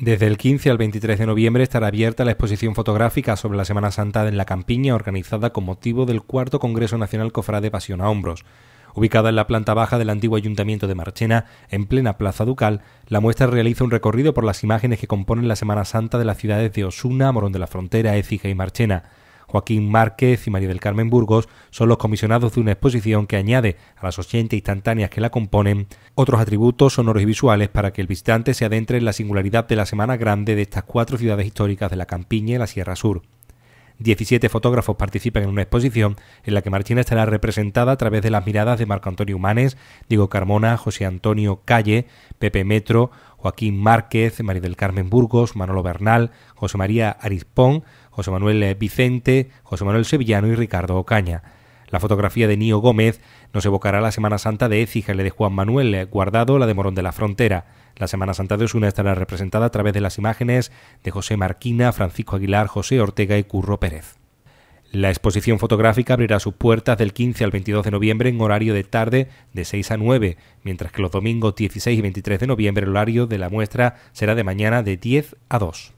Desde el 15 al 23 de noviembre estará abierta la exposición fotográfica sobre la Semana Santa en la Campiña, organizada con motivo del cuarto Congreso Nacional Cofrade Pasión a Hombros. Ubicada en la planta baja del antiguo Ayuntamiento de Marchena, en plena Plaza Ducal, la muestra realiza un recorrido por las imágenes que componen la Semana Santa de las ciudades de Osuna, Morón de la Frontera, Écija y Marchena. Joaquín Márquez y María del Carmen Burgos son los comisionados de una exposición que añade a las 80 instantáneas que la componen otros atributos sonoros y visuales para que el visitante se adentre en la singularidad de la Semana Grande de estas cuatro ciudades históricas de la Campiña y la Sierra Sur. 17 fotógrafos participan en una exposición en la que Martina estará representada a través de las miradas de Marco Antonio Humanes, Diego Carmona, José Antonio Calle, Pepe Metro, Joaquín Márquez, María del Carmen Burgos, Manolo Bernal, José María Arispón, José Manuel Vicente, José Manuel Sevillano y Ricardo Ocaña. La fotografía de Nío Gómez nos evocará la Semana Santa de Écija y la de Juan Manuel Guardado, la de Morón de la Frontera. La Semana Santa de Osuna estará representada a través de las imágenes de José Marquina, Francisco Aguilar, José Ortega y Curro Pérez. La exposición fotográfica abrirá sus puertas del 15 al 22 de noviembre en horario de tarde de 6 a 9, mientras que los domingos 16 y 23 de noviembre el horario de la muestra será de mañana de 10 a 2.